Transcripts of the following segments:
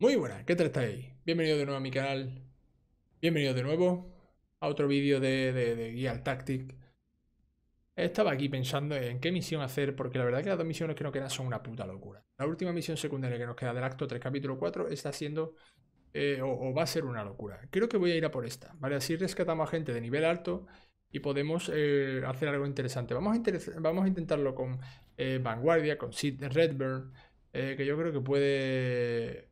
Muy buenas, ¿qué tal estáis? Bienvenido de nuevo a mi canal. Bienvenido de nuevo a otro vídeo de, de, de Guía Tactic. Estaba aquí pensando en qué misión hacer, porque la verdad que las dos misiones que nos quedan son una puta locura. La última misión secundaria que nos queda del acto 3, capítulo 4, está siendo eh, o, va a ser una locura. Creo que voy a ir a por esta, ¿vale? Así rescatamos a gente de nivel alto y podemos eh, hacer algo interesante. Vamos a, intentarlo con eh, Vanguardia, con Sid Redburn, que yo creo que puede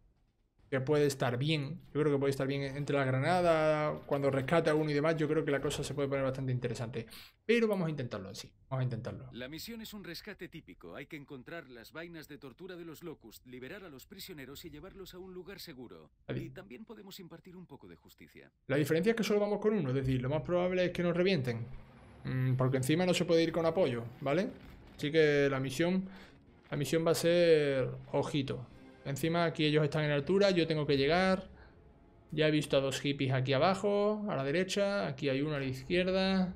que puede estar bien. Yo creo que puede estar bien entre la granada, cuando rescata a uno y demás, yo creo que la cosa se puede poner bastante interesante. Pero vamos a intentarlo así, vamos a intentarlo. La misión es un rescate típico, hay que encontrar las vainas de tortura de los locust, liberar a los prisioneros y llevarlos a un lugar seguro. Y también podemos impartir un poco de justicia. La diferencia es que solo vamos con uno, es decir, lo más probable es que nos revienten. Mm, porque encima no se puede ir con apoyo, ¿vale? Así que la misión, la misión va a ser ojito. Encima aquí ellos están en altura, yo tengo que llegar. Ya he visto a dos hippies aquí abajo, a la derecha. Aquí hay uno a la izquierda.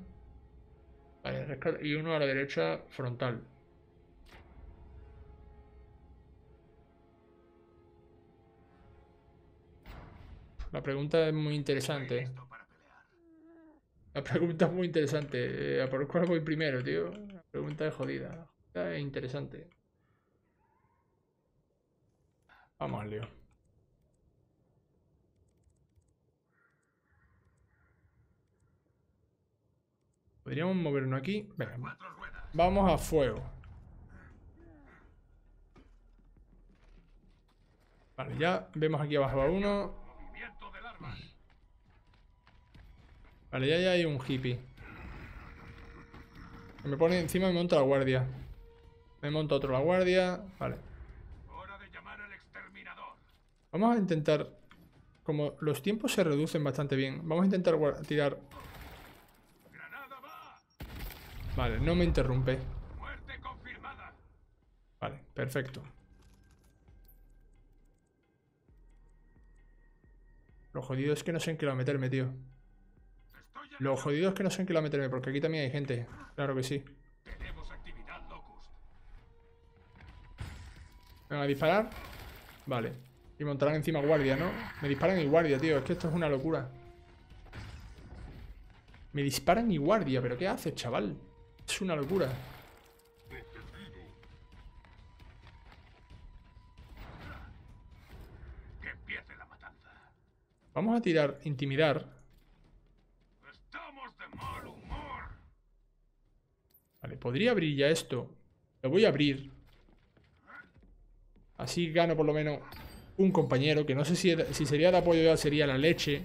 y uno a la derecha frontal. La pregunta es muy interesante. La pregunta es muy interesante. Eh, ¿A por cuál voy primero, tío? La pregunta es jodida. La pregunta es interesante. Vamos al lío. Podríamos mover uno aquí. Venga. Vamos a fuego. Vale, ya vemos aquí abajo a uno. Vale, ya, ya hay un hippie. Me pone encima y me monta la guardia. Me monta otro la guardia. Vale. Vamos a intentar... Como los tiempos se reducen bastante bien, vamos a intentar tirar... Vale, no me interrumpe. Vale, perfecto. Lo jodido es que no sé en qué lo meterme, tío. Lo jodido es que no sé en qué lo meterme, porque aquí también hay gente. Claro que sí. Venga, a disparar. Vale. Y montarán encima guardia, ¿no? Me disparan y guardia, tío. Es que esto es una locura. Me disparan y guardia. ¿Pero qué haces, chaval? Es una locura. Vamos a tirar intimidar. Vale, podría abrir ya esto. Lo voy a abrir. Así gano por lo menos un compañero que no sé si, sería de apoyo sería la leche.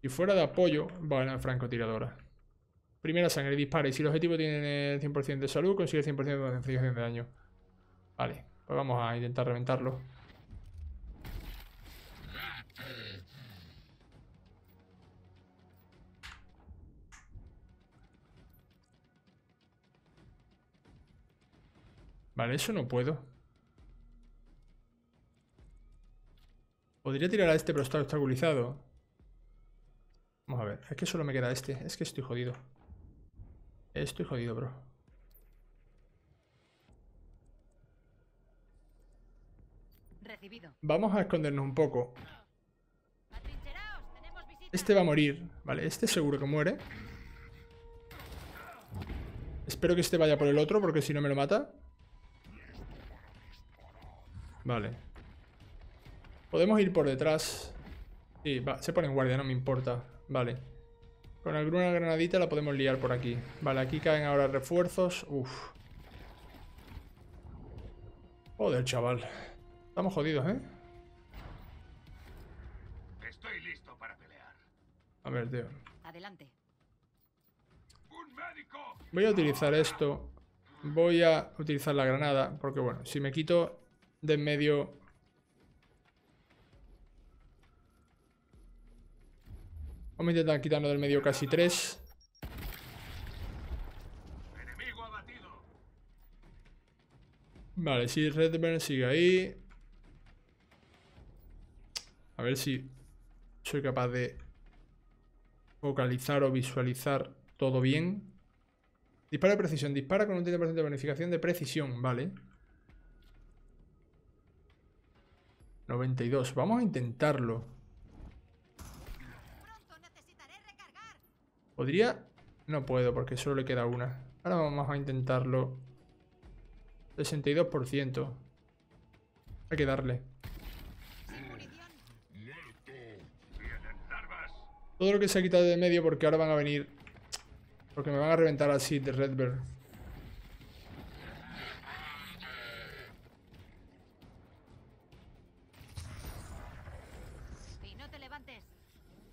Si fuera de apoyo, va la francotiradora. Primera sangre, dispara. Y si el objetivo tiene 100% de salud, consigue 100% de de daño. Vale, pues vamos a intentar reventarlo. Vale, eso no puedo. Podría tirar a este, pero está obstaculizado. Vamos a ver, es que solo me queda este. Es que estoy jodido. Estoy jodido, bro. Vamos a escondernos un poco. Este va a morir. Vale, este seguro que muere. Espero que este vaya por el otro, porque si no me lo mata. Vale. Podemos ir por detrás. Sí, va, se pone en guardia, no me importa. Vale. Con alguna granadita la podemos liar por aquí. Vale, aquí caen ahora refuerzos. Uf. Joder, chaval. Estamos jodidos, ¿eh? Estoy listo para pelear. A ver, tío. Adelante. Voy a utilizar esto. Voy a utilizar la granada. Porque, bueno, si me quito de en medio. Vamos a intentar quitarnos del medio casi tres. Vale, si Redburn sigue ahí. A ver si soy capaz de focalizar o visualizar todo bien. Dispara de precisión. Dispara con un 30% de bonificación de precisión. Vale. 92. Vamos a intentarlo. Podría... No puedo porque solo le queda una. Ahora vamos a intentarlo. 62%. Hay que darle. Todo lo que se ha quitado de medio porque ahora van a venir... Porque me van a reventar así de Redbird.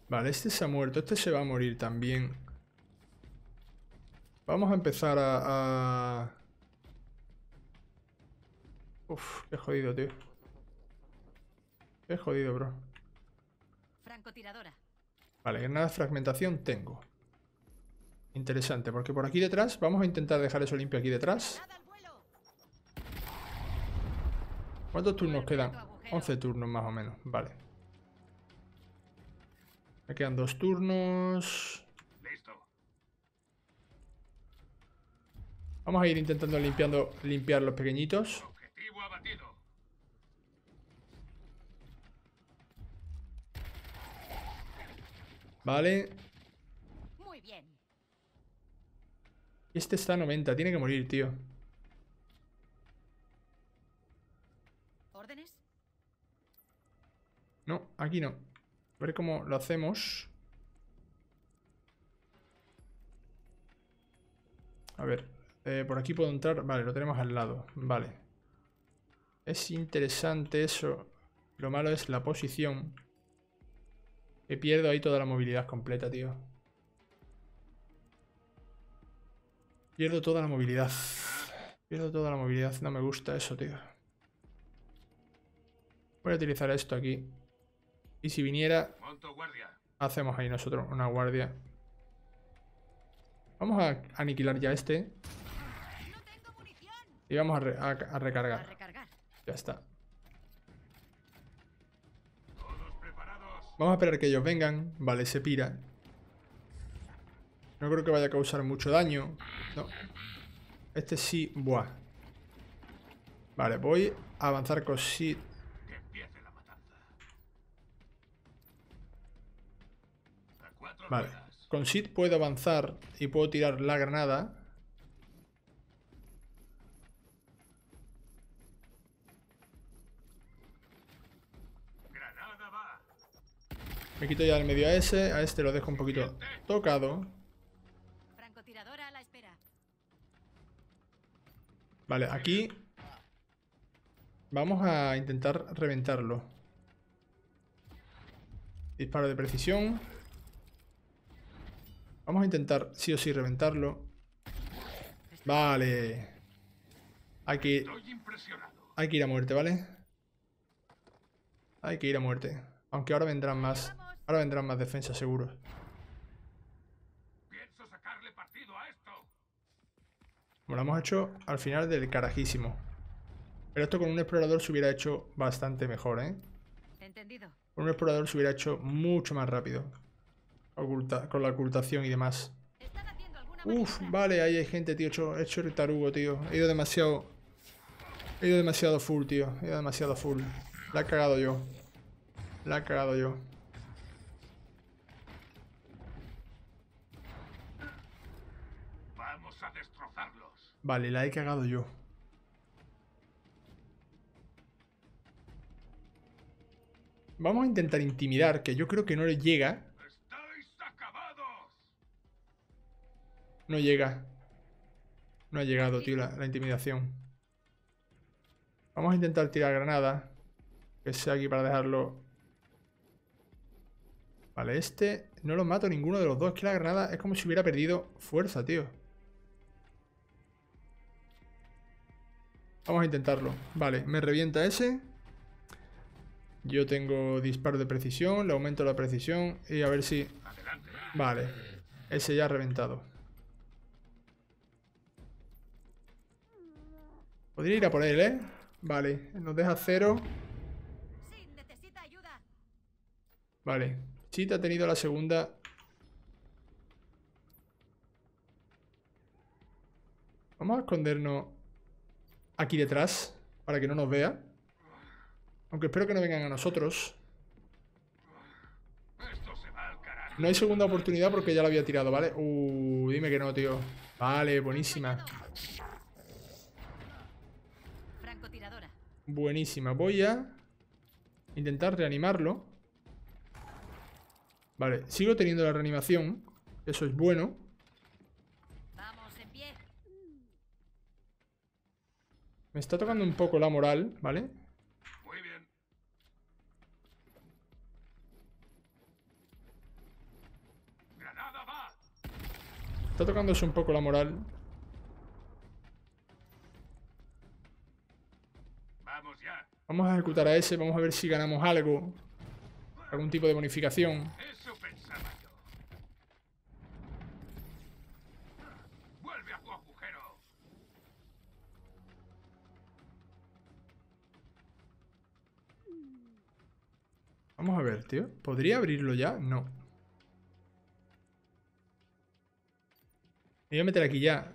Vale, este se ha muerto. Este se va a morir también. Vamos a empezar a... a... Uf, qué jodido, tío. Qué jodido, bro. Vale, granada de fragmentación tengo. Interesante, porque por aquí detrás... Vamos a intentar dejar eso limpio aquí detrás. ¿Cuántos turnos quedan? 11 turnos más o menos, vale. Me quedan dos turnos. Listo. Vamos a ir intentando limpiando, limpiar los pequeñitos. Objetivo abatido. Vale. Muy bien. Este está a 90, tiene que morir, tío. ¿Órdenes? No, aquí no. A ver cómo lo hacemos. A ver, eh, por aquí puedo entrar. Vale, lo tenemos al lado. Vale. Es interesante eso. Lo malo es la posición. Que pierdo ahí toda la movilidad completa, tío. Pierdo toda la movilidad. Pierdo toda la movilidad. No me gusta eso, tío. Voy a utilizar esto aquí. Y si viniera, hacemos ahí nosotros una guardia. Vamos a aniquilar ya este. Y vamos a, recargar. Ya está. Vamos a esperar que ellos vengan. Vale, se pira. No creo que vaya a causar mucho daño. No. Este sí. Buah. Vale, voy a avanzar cosita. Vale. Con Sid puedo avanzar y puedo tirar la granada. Me quito ya el medio a ese, a este lo dejo un poquito tocado. Vale, aquí vamos a intentar reventarlo. Disparo de precisión. Vamos a intentar sí o sí reventarlo. Vale. Hay que, hay que ir a muerte, ¿vale? Hay que ir a muerte. Aunque ahora vendrán más. Ahora vendrán más defensas, seguro. Pienso lo hemos hecho al final del carajísimo. Pero esto con un explorador se hubiera hecho bastante mejor, ¿eh? Con un explorador se hubiera hecho mucho más rápido con la ocultación y demás. Uf, vale, ahí hay gente, tío. He hecho, he hecho el tarugo, tío. He ido demasiado... He ido demasiado full, tío. He ido demasiado full. La he cagado yo. La he cagado yo. Vamos a destrozarlos. Vale, la he cagado yo. Vamos a intentar intimidar, que yo creo que no le llega No llega. No ha llegado, tío, la, intimidación. Vamos a intentar tirar granada. Que sea aquí para dejarlo... Vale, este... No lo mato ninguno de los dos. que la granada es como si hubiera perdido fuerza, tío. Vamos a intentarlo. Vale, me revienta ese. Yo tengo disparo de precisión, le aumento la precisión y a ver si... Vale, ese ya ha reventado. Podría ir a por él, ¿eh? Vale, nos deja cero. Vale, Chita ha tenido la segunda. Vamos a escondernos aquí detrás para que no nos vea. Aunque espero que no vengan a nosotros. No hay segunda oportunidad porque ya la había tirado, ¿vale? Uh, dime que no, tío. Vale, buenísima. Buenísima. Voy a intentar reanimarlo. Vale, sigo teniendo la reanimación. Eso es bueno. Me está tocando un poco la moral, ¿vale? Muy bien. Está tocándose un poco la moral. Vamos a ejecutar a ese, vamos a ver si ganamos algo. Algún tipo de bonificación. Vamos a ver, tío. ¿Podría abrirlo ya? No. Me voy a meter aquí ya.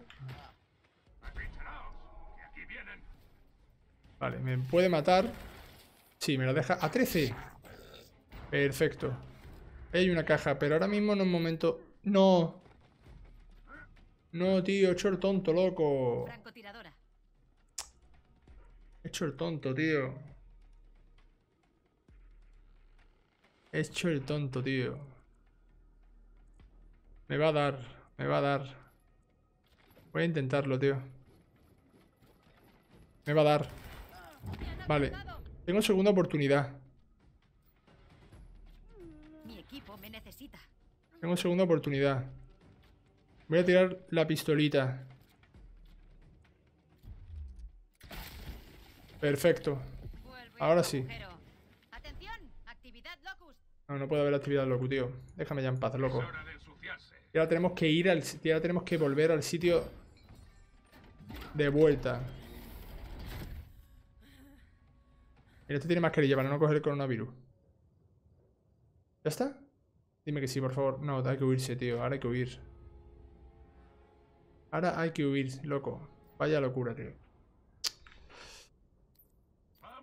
Vale, me puede matar. Sí, me lo deja a 13. Perfecto. Hay una caja, pero ahora mismo en un momento... ¡No! No, tío, he hecho el tonto, loco. He hecho el tonto, tío. He hecho el tonto, tío. Me va a dar, me va a dar. Voy a intentarlo, tío. Me va a dar. Vale. Tengo segunda oportunidad. equipo Tengo segunda oportunidad. Voy a tirar la pistolita. Perfecto. Ahora sí. No, no puede haber actividad loco, tío. Déjame ya en paz, loco. Y ahora tenemos que ir al... Y ahora tenemos que volver al sitio de vuelta. Mira, esto tiene más mascarilla para no coger el coronavirus. ¿Ya está? Dime que sí, por favor. No, hay que huirse, tío. Ahora hay que huir. Ahora hay que huir, loco. Vaya locura, tío.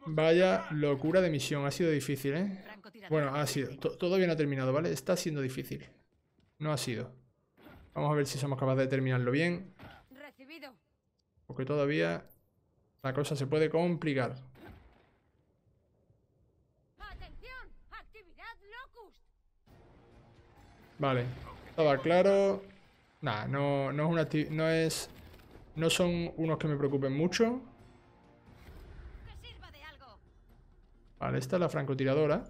Vaya locura de misión. Ha sido difícil, ¿eh? Bueno, ha sido. Todavía no ha terminado, ¿vale? Está siendo difícil. No ha sido. Vamos a ver si somos capaces de terminarlo bien. Porque todavía la cosa se puede complicar. Vale. Estaba claro. nada no, no es una no es. No son unos que me preocupen mucho. Vale, esta es la francotiradora.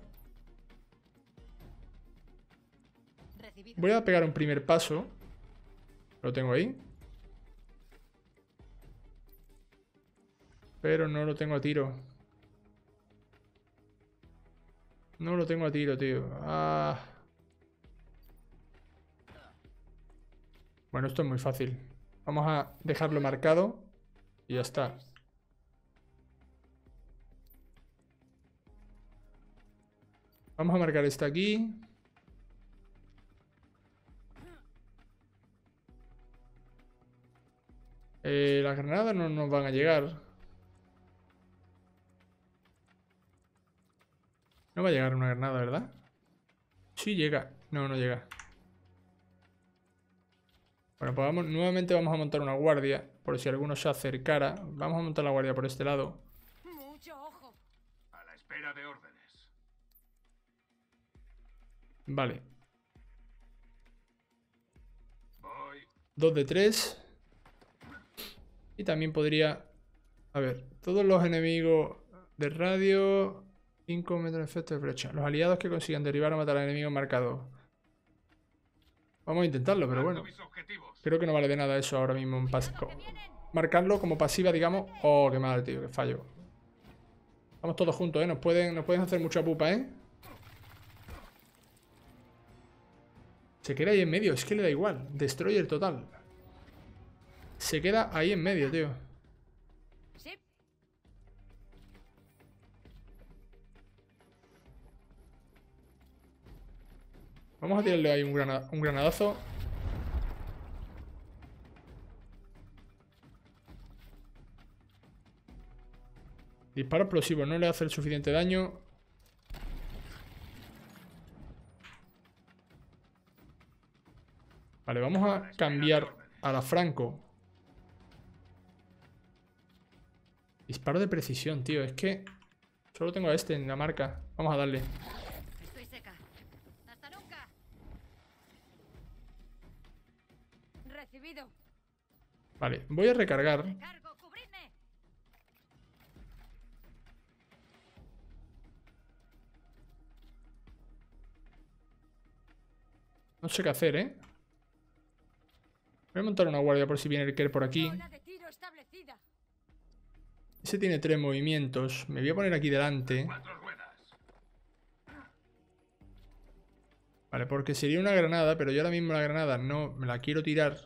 Voy a pegar un primer paso. Lo tengo ahí. Pero no lo tengo a tiro. No lo tengo a tiro, tío. Ah. Bueno, esto es muy fácil. Vamos a dejarlo marcado y ya está. Vamos a marcar esta aquí. Eh, las granadas no nos van a llegar. No va a llegar una granada, ¿verdad? Sí llega. No, no llega. Bueno, pues nuevamente vamos a montar una guardia, por si alguno se acercara. Vamos a montar la guardia por este lado. A la espera de órdenes. Vale. Dos de tres. Y también podría... A ver, todos los enemigos de radio... 5 metros de efecto de flecha. Los aliados que consigan derribar o matar al enemigo marcado. Vamos a intentarlo, pero bueno. Creo que no vale de nada eso ahora mismo en pasivo. Marcarlo como pasiva, digamos. Oh, qué mal, tío, que fallo. Vamos todos juntos, ¿eh? Nos pueden, nos pueden hacer mucha pupa, ¿eh? Se queda ahí en medio, es que le da igual. Destroyer total. Se queda ahí en medio, tío. Vamos a tirarle ahí un, granadazo. Disparo explosivo, no le hace el suficiente daño. Vale, vamos a cambiar a la Franco. Disparo de precisión, tío. Es que solo tengo a este en la marca. Vamos a darle. Vale, voy a recargar. No sé qué hacer, ¿eh? Voy a montar una guardia por si viene el Kerr por aquí. Ese tiene tres movimientos. Me voy a poner aquí delante. Vale, porque sería una granada, pero yo ahora mismo la granada no me la quiero tirar.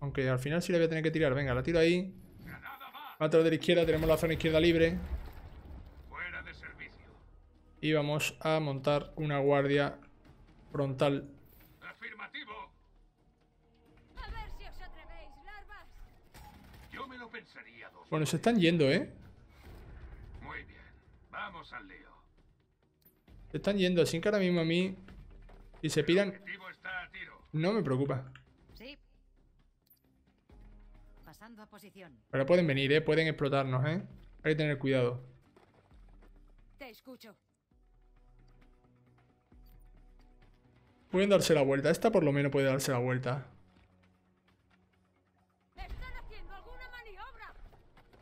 Aunque al final sí la voy a tener que tirar. Venga, la tiro ahí. atrás de la izquierda, tenemos la zona izquierda libre. Y vamos a montar una guardia frontal Bueno, se están yendo, ¿eh? Se están yendo, así que ahora mismo a mí... y se pidan... No me preocupa. Sí. Pero pueden venir, ¿eh? Pueden explotarnos, ¿eh? Hay que tener cuidado. Te escucho. Pueden darse la vuelta. Esta por lo menos puede darse la vuelta.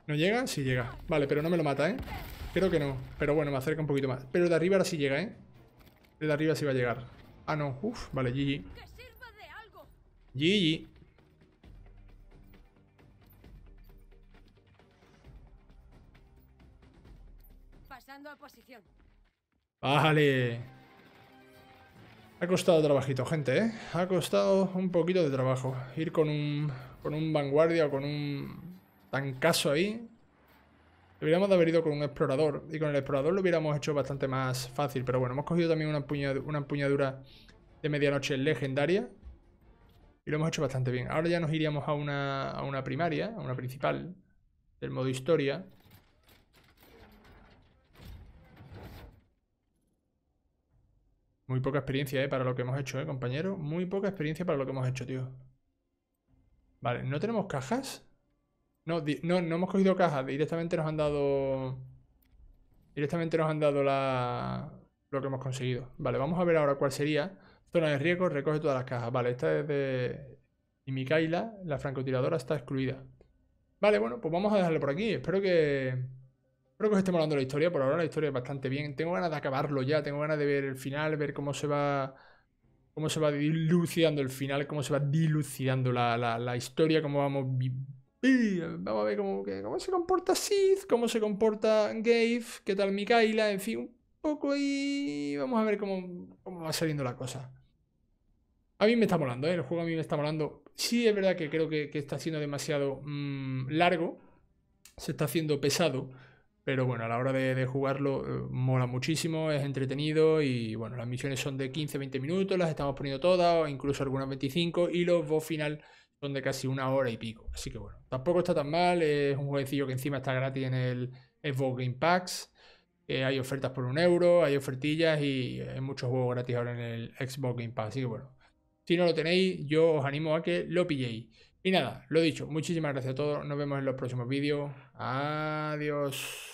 ¿No llega? Sí llega. Vale, pero no me lo mata, ¿eh? Creo que no. Pero bueno, me acerca un poquito más. Pero de arriba ahora sí llega, ¿eh? de arriba sí va a llegar. Ah, no. Uf, vale, GG. GG. Pasando a posición. Vale. Ha costado trabajito, gente, ¿eh? Ha costado un poquito de trabajo. Ir con un, con un vanguardia o con un tan caso ahí. Deberíamos de haber ido con un explorador. Y con el explorador lo hubiéramos hecho bastante más fácil. Pero bueno, hemos cogido también una, empuñadura, de medianoche legendaria. Y lo hemos hecho bastante bien. Ahora ya nos iríamos a una, a una primaria, a una principal del modo historia. Muy poca experiencia, ¿eh? Para lo que hemos hecho, eh, compañero? Muy poca experiencia para lo que hemos hecho, tío. Vale, ¿no tenemos cajas? No, no, hemos cogido cajas, Directamente nos han dado... Directamente nos han dado la... lo que hemos conseguido. Vale, vamos a ver ahora cuál sería. Zona de riesgo, recoge todas las cajas. Vale, esta es de... Y Mikaila la francotiradora, está excluida. Vale, bueno, pues vamos a dejarlo por aquí. Espero que... Espero que os esté molando la historia. Por ahora la historia es bastante bien. Tengo ganas de acabarlo ya. Tengo ganas de ver el final, ver cómo se va cómo se va dilucidando el final, cómo se va dilucidando la, la historia, cómo vamos y vamos a ver cómo, cómo se comporta Sith, cómo se comporta Gabe, qué tal Mikaela, en fin, un poco y vamos a ver cómo, cómo va saliendo la cosa. A mí me está molando, ¿eh? el juego a mí me está molando. Sí, es verdad que creo que, está siendo demasiado mm, largo, se está haciendo pesado, pero bueno, a la hora de, jugarlo eh, mola muchísimo, es entretenido y bueno, las misiones son de 15-20 minutos, las estamos poniendo todas, o incluso algunas 25 y los boss final de casi una hora y pico. Así que bueno, tampoco está tan mal. Es un jueguecillo que encima está gratis en el Xbox Game Packs. Eh, hay ofertas por un euro, hay ofertillas y eh, hay muchos juegos gratis ahora en el Xbox Game Pass. Así que bueno, si no lo tenéis, yo os animo a que lo pilléis. Y nada, lo dicho, muchísimas gracias a todos. Nos vemos en los próximos vídeos. Adiós.